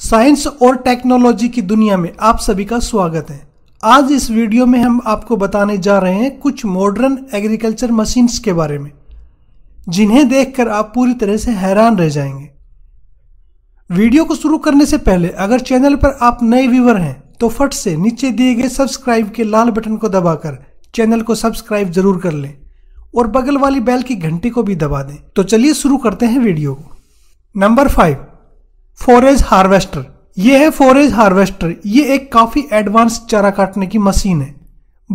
science और technology की दुनिया में आप सभी का स्वागत है आज इस वीडियो में हम आपको बताने जा रहे हैं कुछ मॉडर्न एग्रीकल्चर मशीन्स के बारे में जिन्हें देखकर आप पूरी तरह से हैरान रह जाएंगे वीडियो को शुरू करने से पहले अगर चैनल पर आप नए व्यूवर हैं तो फट से नीचे दिए गए सब्सक्राइब के लाल बटन को दबाकर चैनल को सब्सक्राइब जरूर कर लें और बगल वाली बेल की घंटी को भी दबा दें तो चलिए शुरू करते हैं वीडियो को नंबर फाइव फोरेज हार्वेस्टर यह है फोरेज हार्वेस्टर ये एक काफी एडवांस चारा काटने की मशीन है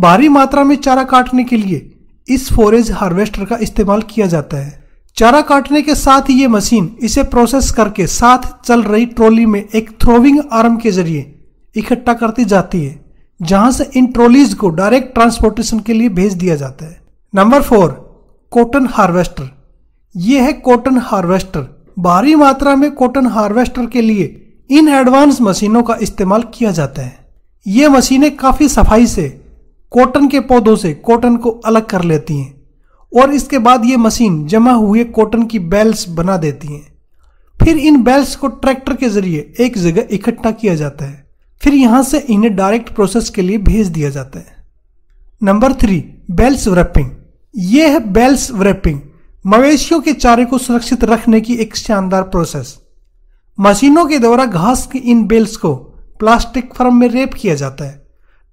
भारी मात्रा में चारा काटने के लिए इस फोरेज हार्वेस्टर का इस्तेमाल किया जाता है चारा काटने के साथ ये मशीन इसे प्रोसेस करके साथ चल रही ट्रॉली में एक थ्रोविंग आर्म के जरिए इकट्ठा करती जाती है जहां से इन ट्रॉलीज को डायरेक्ट ट्रांसपोर्टेशन के लिए भेज दिया जाता है नंबर फोर कॉटन हार्वेस्टर यह है कॉटन हार्वेस्टर भारी मात्रा में कॉटन हार्वेस्टर के लिए इन एडवांस मशीनों का इस्तेमाल किया जाता है ये मशीनें काफ़ी सफाई से कॉटन के पौधों से कॉटन को अलग कर लेती हैं और इसके बाद ये मशीन जमा हुए कॉटन की बेल्स बना देती हैं फिर इन बेल्स को ट्रैक्टर के जरिए एक जगह इकट्ठा किया जाता है फिर यहां से इन्हें डायरेक्ट प्रोसेस के लिए भेज दिया जाता है नंबर थ्री बेल्स व्रैपिंग ये है बेल्स व्रैपिंग मवेशियों के चारे को सुरक्षित रखने की एक शानदार प्रोसेस मशीनों के द्वारा घास की इन बेल्स को प्लास्टिक फर्म में रेप किया जाता है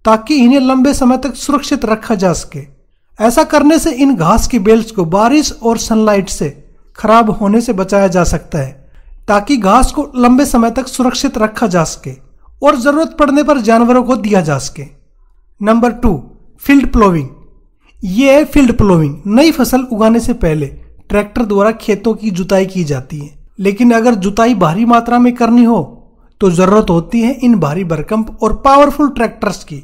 ताकि इन्हें लंबे समय तक सुरक्षित रखा जा सके ऐसा करने से इन घास की बेल्स को बारिश और सनलाइट से खराब होने से बचाया जा सकता है ताकि घास को लंबे समय तक सुरक्षित रखा जा सके और ज़रूरत पड़ने पर जानवरों को दिया जा सके नंबर टू फील्ड प्लोविंग ये है फील्ड प्लोविंग नई फसल उगाने से पहले ट्रैक्टर द्वारा खेतों की जुताई की जाती है लेकिन अगर जुताई भारी मात्रा में करनी हो तो जरूरत होती है इन भारी भरकंप और पावरफुल ट्रैक्टर्स की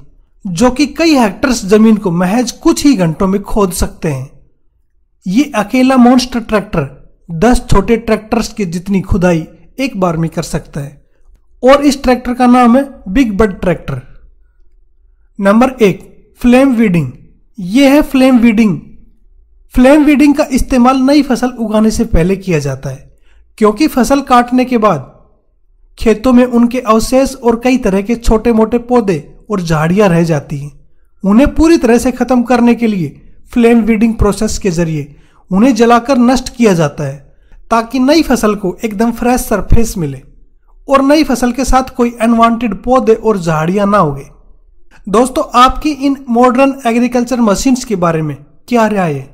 जो कि कई हेक्टर्स जमीन को महज कुछ ही घंटों में खोद सकते हैं ये अकेला मॉन्स्टर ट्रैक्टर दस छोटे ट्रैक्टर्स की जितनी खुदाई एक बार में कर सकता है और इस ट्रैक्टर का नाम है बिग बड ट्रैक्टर नंबर एक फ्लेम वीडिंग यह है फ्लेम वीडिंग फ्लेम वीडिंग का इस्तेमाल नई फसल उगाने से पहले किया जाता है क्योंकि फसल काटने के बाद खेतों में उनके अवशेष और कई तरह के छोटे मोटे पौधे और झाड़ियां रह जाती हैं उन्हें पूरी तरह से ख़त्म करने के लिए फ्लेम वीडिंग प्रोसेस के जरिए उन्हें जलाकर नष्ट किया जाता है ताकि नई फसल को एकदम फ्रेश सरफेस मिले और नई फसल के साथ कोई अनवांटेड पौधे और झाड़ियां ना उगे दोस्तों आपकी इन मॉडर्न एग्रीकल्चर मशीन्स के बारे में क्या राय है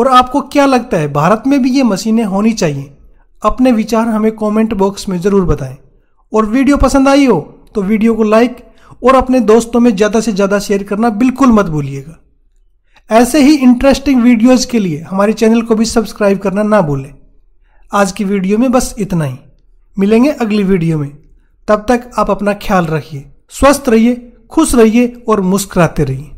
और आपको क्या लगता है भारत में भी ये मशीनें होनी चाहिए अपने विचार हमें कमेंट बॉक्स में ज़रूर बताएं और वीडियो पसंद आई हो तो वीडियो को लाइक और अपने दोस्तों में ज़्यादा से ज़्यादा शेयर करना बिल्कुल मत भूलिएगा ऐसे ही इंटरेस्टिंग वीडियोस के लिए हमारे चैनल को भी सब्सक्राइब करना ना भूलें आज की वीडियो में बस इतना ही मिलेंगे अगली वीडियो में तब तक आप अपना ख्याल रखिए स्वस्थ रहिए खुश रहिए और मुस्कुराते रहिए